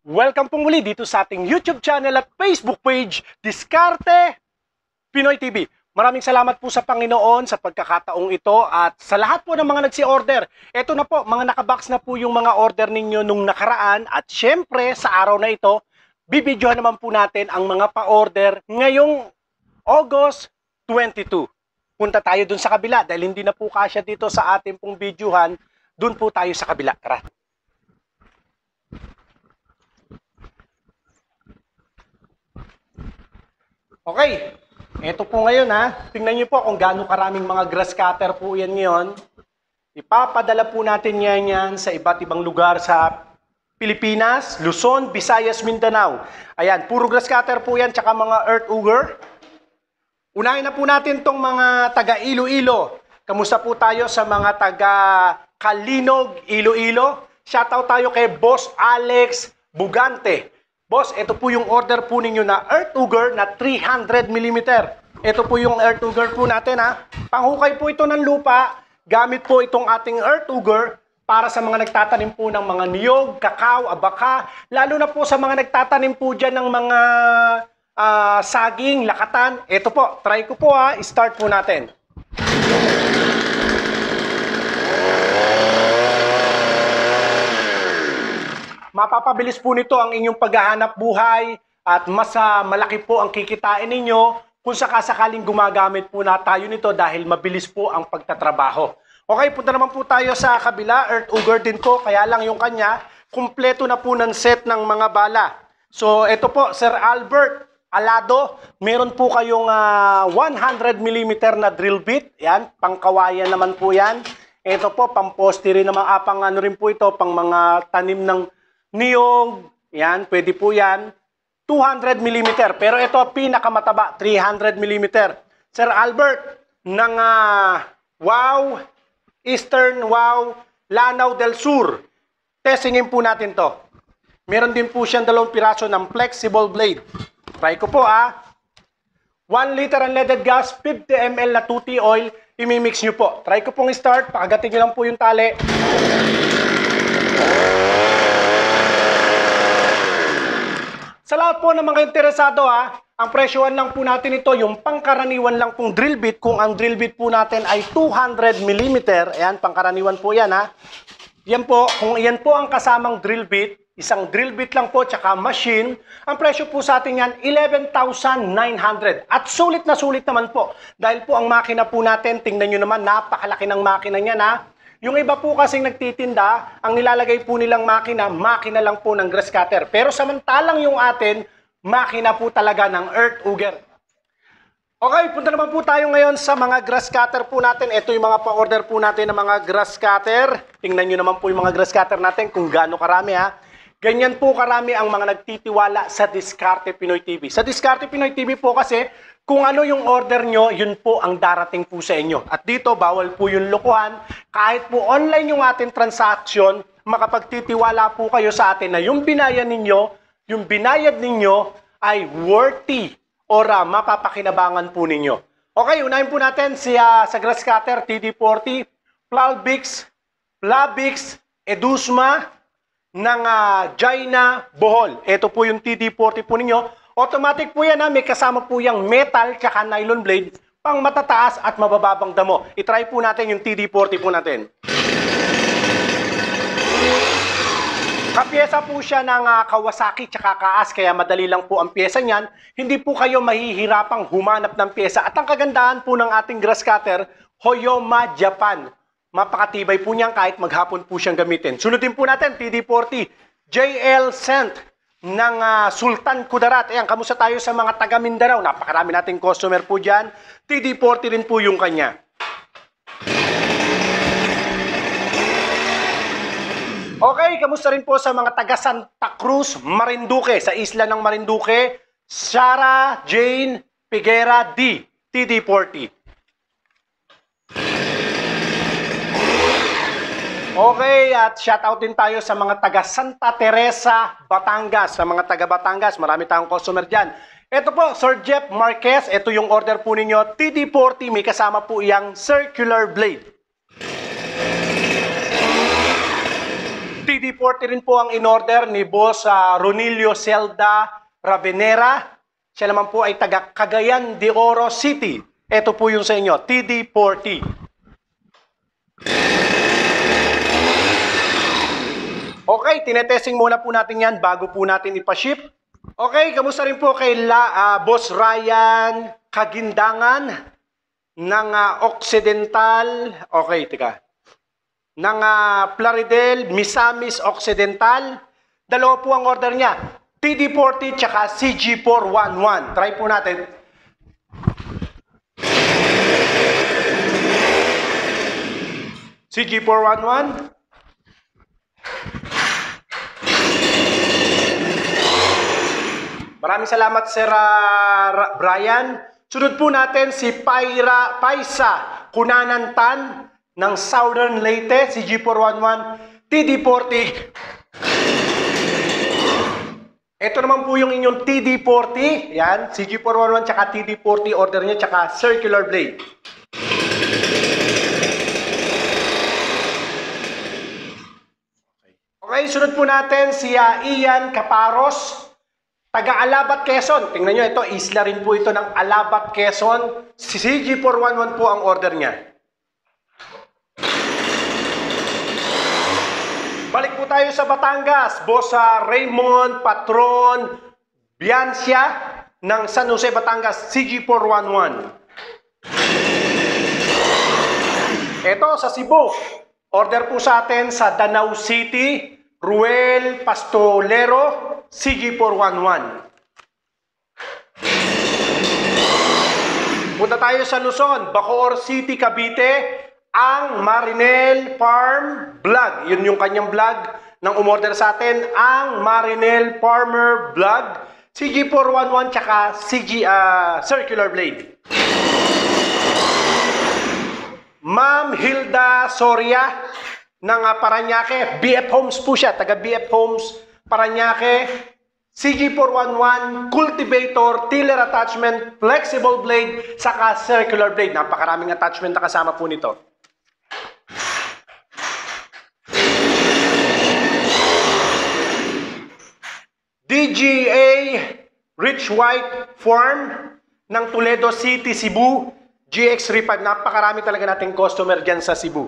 Welcome po muli dito sa ating YouTube channel at Facebook page, Diskarte Pinoy TV. Maraming salamat po sa Panginoon sa pagkakataong ito at sa lahat po ng mga nagsi-order. Ito na po, mga nakabox na po yung mga order ninyo nung nakaraan at syempre sa araw na ito, bibidyohan naman po natin ang mga pa-order ngayong August 22. Punta tayo dun sa kabila dahil hindi na po kasya dito sa ating pong videohan. Dun po tayo sa kabila. Tara. Okay, ito po ngayon ha. Tingnan niyo po kung gaano karaming mga grass cutter po yan ngayon. Ipapadala po natin yan, yan sa iba't ibang lugar sa Pilipinas, Luzon, Visayas, Mindanao. Ayan, puro grass cutter po yan, tsaka mga earth auger. Unahin na po natin tong mga taga Iloilo. Kamusta po tayo sa mga taga Kalinog, Iloilo? Shoutout tayo kay Boss Alex Bugante. Boss, ito po yung order po ninyo na earth auger na 300mm. Ito po yung earth auger po natin ha. Panghukay po ito ng lupa. Gamit po itong ating earth auger para sa mga nagtatanim po ng mga niyog, kakao, abaka. Lalo na po sa mga nagtatanim po dyan ng mga uh, saging, lakatan. Ito po, try ko po ha. Start po natin. mapapabilis po nito ang inyong paghahanap buhay at mas uh, malaki po ang kikitain ninyo kung sakasakaling gumagamit po na tayo nito dahil mabilis po ang pagtatrabaho. Okay, punta naman po tayo sa kabila, earth auger din po, kaya lang yung kanya, kumpleto na po ng set ng mga bala. So, ito po, Sir Albert Alado, meron po kayong uh, ah, 100mm na drill bit. Yan, pangkawayan naman po yan. Ito po, pamposte rin naman, ah, pang ano rin po ito, pang mga tanim ng niyog, yan, pwede po yan. 200 mm, pero ito pinakamataba, 300 mm. Sir Albert, ng uh, Wow, Eastern Wow, Lanao del Sur. Testingin po natin to. Meron din po siyang dalawang piraso ng flexible blade. Try ko po ah. 1 liter unleaded gas, 50 ml na 2T oil, imimix nyo po. Try ko pong start, pakagatin nyo lang po yung tali. Sa lahat po ng mga interesado ha, ang presyoan lang po natin ito, yung pangkaraniwan lang pong drill bit. Kung ang drill bit po natin ay 200 mm, ayan, pangkaraniwan po yan ha. Yan po, kung yan po ang kasamang drill bit, isang drill bit lang po, tsaka machine, ang presyo po sa atin yan, 11,900. At sulit na sulit naman po. Dahil po ang makina po natin, tingnan nyo naman, napakalaki ng makina niya na yung iba po kasing nagtitinda, ang nilalagay po nilang makina, makina lang po ng grass cutter. Pero samantalang yung atin, makina po talaga ng earth auger. Okay, punta naman po tayo ngayon sa mga grass cutter po natin. Ito yung mga pa-order po natin ng mga grass cutter. Tingnan nyo naman po yung mga grass cutter natin kung gaano karami ha. Ganyan po karami ang mga nagtitiwala sa Discarte Pinoy TV. Sa Discarte Pinoy TV po kasi, kung ano yung order nyo, yun po ang darating po sa inyo. At dito, bawal po yung lokohan, kahit po online yung ating transaction, makapagtitiwala po kayo sa atin na yung binaya ninyo, yung binayad ninyo ay worthy or uh, mapapakinabangan po ninyo. Okay, unahin po natin si uh, sa grass cutter TD40, Plalbix, Plabix, Edusma ng uh, Jaina Bohol. Ito po yung TD40 po ninyo. Automatic po yan ha, ah. may kasama po yung metal tsaka nylon blade pang matataas at mabababang damo. I-try po natin yung TD40 po natin. Kapyesa po siya ng uh, Kawasaki tsaka Kaas kaya madali lang po ang pyesa niyan. Hindi po kayo mahihirapang humanap ng pyesa. At ang kagandahan po ng ating grass cutter, Hoyoma Japan. Mapakatibay po niyan kahit maghapon po siyang gamitin. Sunod din po natin, TD40, JL Cent ng uh, Sultan Kudarat. Ayan, kamusta tayo sa mga taga Mindanao? Napakarami nating customer po dyan. TD40 rin po yung kanya. Okay, kamusta rin po sa mga taga Santa Cruz, Marinduque, sa isla ng Marinduque, Sarah Jane Piguera D, TD40. Okay, at shoutout din tayo sa mga taga Santa Teresa, Batangas. Sa mga taga Batangas, marami tayong customer dyan. Ito po, Sir Jeff Marquez. Ito yung order po ninyo, TD40. May kasama po iyang circular blade. TD40 rin po ang in-order ni Boss uh, Ronilio Celda Ravenera. Siya naman po ay taga Cagayan de Oro City. Ito po yung sa inyo, TD40. Okay, tinetesting muna po natin yan bago po natin ipaship. Okay, kamusta rin po kay La, uh, Boss Ryan Kagindangan ng uh, Occidental. Okay, tika. Ng uh, Plaridel, Misamis Occidental. Dalawa po ang order niya. TD40 tsaka CG411. Try po natin. CG411. Maraming salamat, Sir uh, Brian. Sunod po natin si Paira Paisa Kunanantan ng Southern Leyte, si G411 TD40. Ito naman po yung inyong TD40. Yan, si G411 tsaka TD40 order niya tsaka circular blade. Okay, sunod po natin si uh, Ian Caparos Taga-Alabat, Quezon. Tingnan nyo ito, isla rin po ito ng Alabat, Quezon. Si CG411 po ang order niya. Balik po tayo sa Batangas. Boss Raymond Patron Biancia ng San Jose, Batangas, CG411. Ito sa Cebu. Order po sa atin sa Danau City, Ruel Pastolero, CG411. Punta tayo sa Luzon, Bacoor City, Cavite, ang Marinel Farm Vlog. Yun yung kanyang vlog ng umorder sa atin, ang Marinel Farmer Vlog, CG411 tsaka CG uh, ah, Circular Blade. Ma'am Hilda Soria ng ah, Paranaque, BF Homes po siya, taga BF Homes Paranaque, CG411, cultivator, tiller attachment, flexible blade, saka circular blade. Napakaraming attachment na kasama po nito. DGA Rich White Farm ng Toledo City, Cebu. GX35, napakarami talaga nating customer dyan sa Cebu.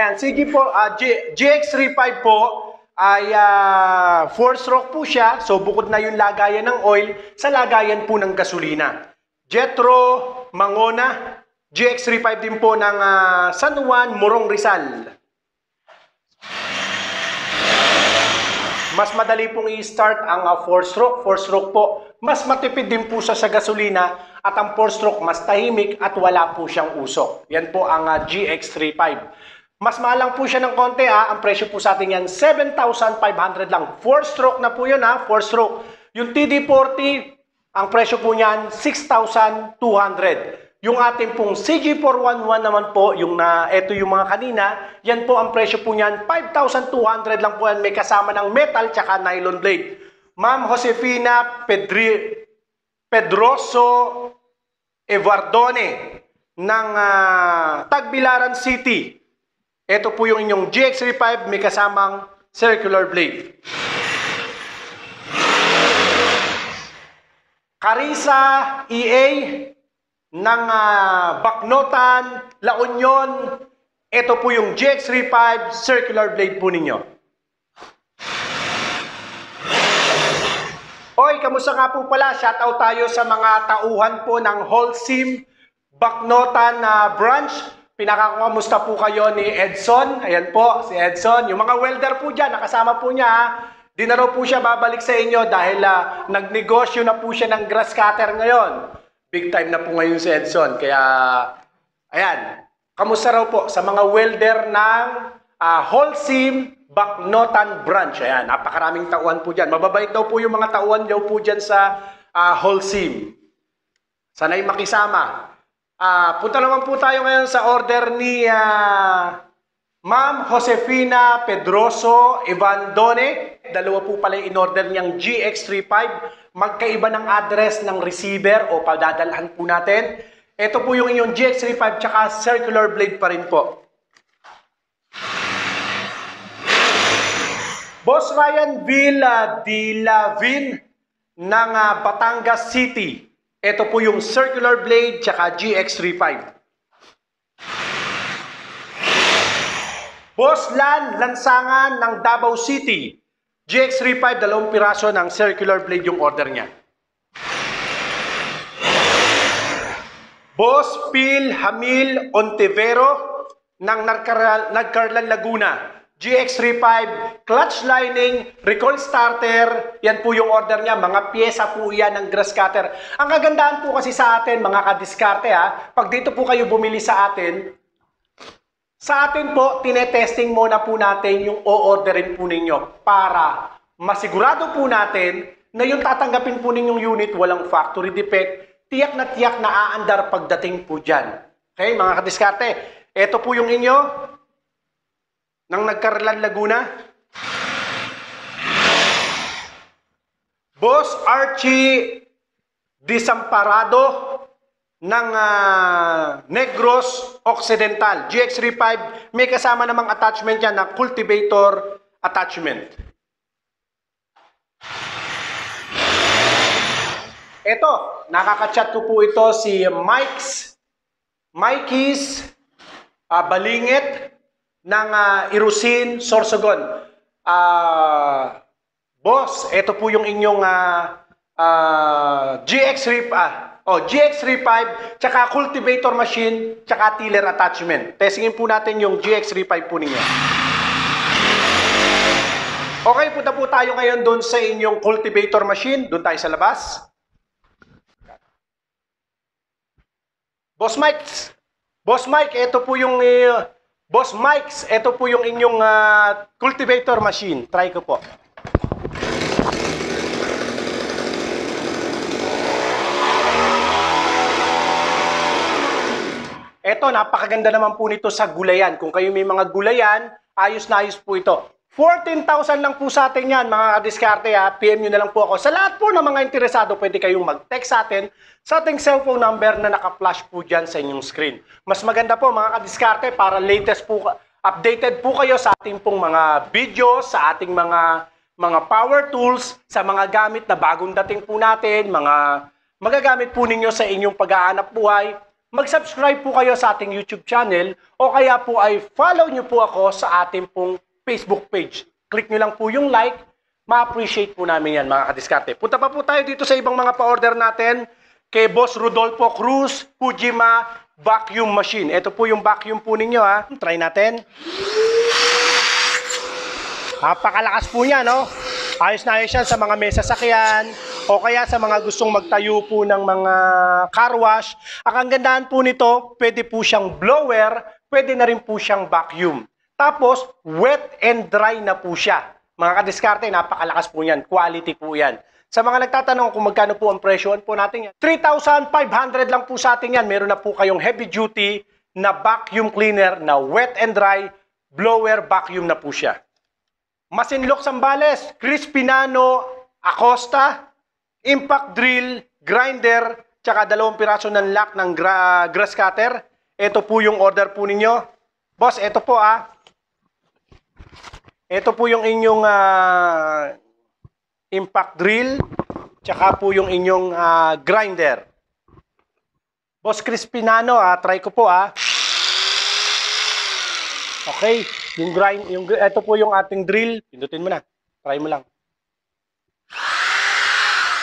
Ayan, sige po, uh, ah, GX35 po ay uh, ah, four-stroke po siya. So, bukod na yung lagayan ng oil, sa lagayan po ng gasolina. Jetro Mangona, GX35 din po ng uh, San Juan, Morong Rizal. Mas madali pong i-start ang 4-stroke. Uh, 4-stroke po, mas matipid din po siya sa gasolina at ang 4-stroke mas tahimik at wala po siyang usok. Yan po ang uh, GX35. Mas malang po siya ng konti ha. Ang presyo po sa atin yan, 7,500 lang. Four stroke na po yun ha, four stroke Yung TD40, ang presyo po niyan, 6,200. Yung ating pong CG411 naman po, yung na, ito yung mga kanina, yan po ang presyo po niyan, 5,200 lang po yan. May kasama ng metal tsaka nylon blade. Ma'am Josefina Pedri, Pedroso Evardone ng uh, Tagbilaran City. Ito po yung inyong GX35 may kasamang circular blade. Carissa EA ng uh, ah, Baknotan, La Union, ito po yung GX35 circular blade po ninyo. Hoy, kamusta nga po pala? Shoutout tayo sa mga tauhan po ng Holcim Baknotan uh, ah, branch Pinakakamusta po kayo ni Edson. Ayan po, si Edson. Yung mga welder po dyan, nakasama po niya. Ha? Di na po siya babalik sa inyo dahil uh, nagnegosyo na po siya ng grass cutter ngayon. Big time na po ngayon si Edson. Kaya, ayan. Kamusta raw po sa mga welder ng uh, Holcim Baknotan Branch. Ayan, napakaraming tauhan po dyan. Mababait daw po yung mga tauhan daw po dyan sa uh, Holcim. Sanay makisama. Uh, punta naman po tayo ngayon sa order ni uh, Ma'am Josefina Pedroso Evandone. Dalawa po pala yung in-order niyang GX35. Magkaiba ng address ng receiver o padadalhan po natin. Ito po yung inyong GX35 tsaka circular blade pa rin po. Boss Ryan Villa Dilavin ng uh, Batangas City. Ito po yung circular blade tsaka GX35. Boss Lan, lansangan ng Davao City. GX35, dalawang piraso ng circular blade yung order niya. Boss Phil Hamil Ontivero ng Nagcarlan Laguna. GX35, clutch lining, recoil starter, yan po yung order niya, mga pyesa po yan ng grass cutter. Ang kagandahan po kasi sa atin, mga kadiskarte ha, pag dito po kayo bumili sa atin, sa atin po, tinetesting muna po natin yung o-orderin po ninyo para masigurado po natin na yung tatanggapin po ninyong unit walang factory defect, tiyak na tiyak na aandar pagdating po dyan. Okay, mga kadiskarte, ito po yung inyo, ng Nagkarlan Laguna? Boss Archie Disamparado ng uh, Negros Occidental. GX35, may kasama namang attachment yan na cultivator attachment. Ito, nakaka-chat ko po ito si Mike's, Mikey's uh, Balingit ng uh, Irusin, Sorsogon. Uh, boss, ito po yung inyong uh, ah, uh, GX Rip, ah, oh, GX Rip 5, tsaka cultivator machine, tsaka tiller attachment. Testingin po natin yung GX Rip 5 po ninyo. Okay, punta po tayo ngayon doon sa inyong cultivator machine. Doon tayo sa labas. Boss Mike, Boss Mike, ito po yung uh, Boss Mikes, ito po yung inyong uh, cultivator machine. Try ko po. Ito, napakaganda naman po nito sa gulayan. Kung kayo may mga gulayan, ayos na ayos po ito. 14,000 lang po sa atin yan, mga diskarte ha. PM nyo na lang po ako. Sa lahat po ng mga interesado, pwede kayong mag-text sa atin sa ating cellphone number na naka-flash po dyan sa inyong screen. Mas maganda po mga kadiskarte, para latest po, updated po kayo sa ating pong mga video, sa ating mga mga power tools, sa mga gamit na bagong dating po natin, mga magagamit po ninyo sa inyong pag-aanap buhay. Mag-subscribe po kayo sa ating YouTube channel o kaya po ay follow nyo po ako sa ating pong Facebook page. Click nyo lang po yung like. Ma-appreciate po namin yan mga kadiskarte. Punta pa po tayo dito sa ibang mga pa-order natin. Kay Boss Rodolfo Cruz, Kujima Vacuum Machine. Ito po yung vacuum po ninyo ha. Try natin. Napakalakas po niya no. Ayos na ayos yan sa mga mesa sasakyan o kaya sa mga gustong magtayo po ng mga car wash. Ang kagandahan po nito, pwede po siyang blower, pwede na rin po siyang vacuum. Tapos, wet and dry na po siya. Mga kadiskarte, napakalakas po yan. Quality po yan. Sa mga nagtatanong kung magkano po ang presyo po natin yan, 3,500 lang po sa atin yan. Meron na po kayong heavy duty na vacuum cleaner na wet and dry blower vacuum na po siya. Masinlok Sambales, Chris Pinano, Acosta, impact drill, grinder, tsaka dalawang piraso ng lock ng gra grass cutter. Ito po yung order po ninyo. Boss, ito po ah, ito po yung inyong uh, impact drill, tsaka po yung inyong uh, grinder. Boss Crispinano, ah, try ko po ah. Okay, yung grind, yung ito po yung ating drill. Pindutin mo na. Try mo lang.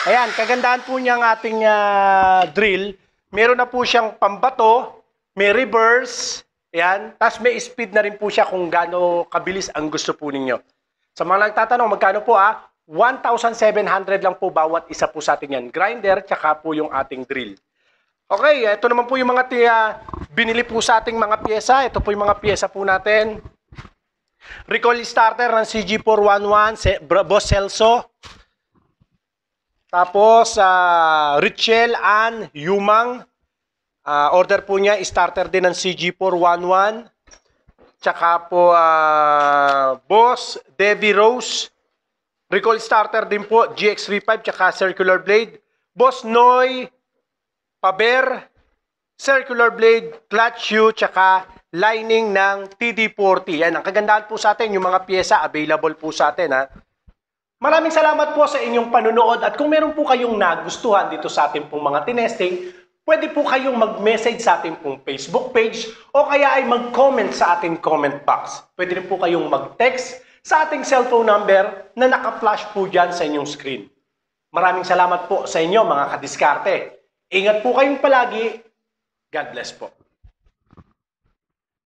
Ayan, kagandahan po niyang ating uh, drill. Meron na po siyang pambato, may reverse, yan. Tapos may speed na rin po siya kung gaano kabilis ang gusto po ninyo. Sa mga nagtatanong, magkano po ah? 1,700 lang po bawat isa po sa atin yan. Grinder, tsaka po yung ating drill. Okay, ito naman po yung mga tia, ah, binili po sa ating mga pyesa. Ito po yung mga pyesa po natin. Recoil starter ng CG411, Boss Celso. Tapos, uh, ah, Richel and Yumang. Uh, order po niya, starter din ng CG411. Tsaka po, uh, Boss, Devi Rose. Recall starter din po, GX35, tsaka Circular Blade. Boss Noy, Paber, Circular Blade, Clutch U, tsaka lining ng TD40. Yan, ang kagandahan po sa atin, yung mga pyesa available po sa atin. Ha? Maraming salamat po sa inyong panunood at kung meron po kayong nagustuhan dito sa atin pong mga tinesting, pwede po kayong mag-message sa ating pong Facebook page o kaya ay mag-comment sa ating comment box. Pwede rin po kayong mag-text sa ating cellphone number na naka-flash po dyan sa inyong screen. Maraming salamat po sa inyo mga kadiskarte. Ingat po kayong palagi. God bless po.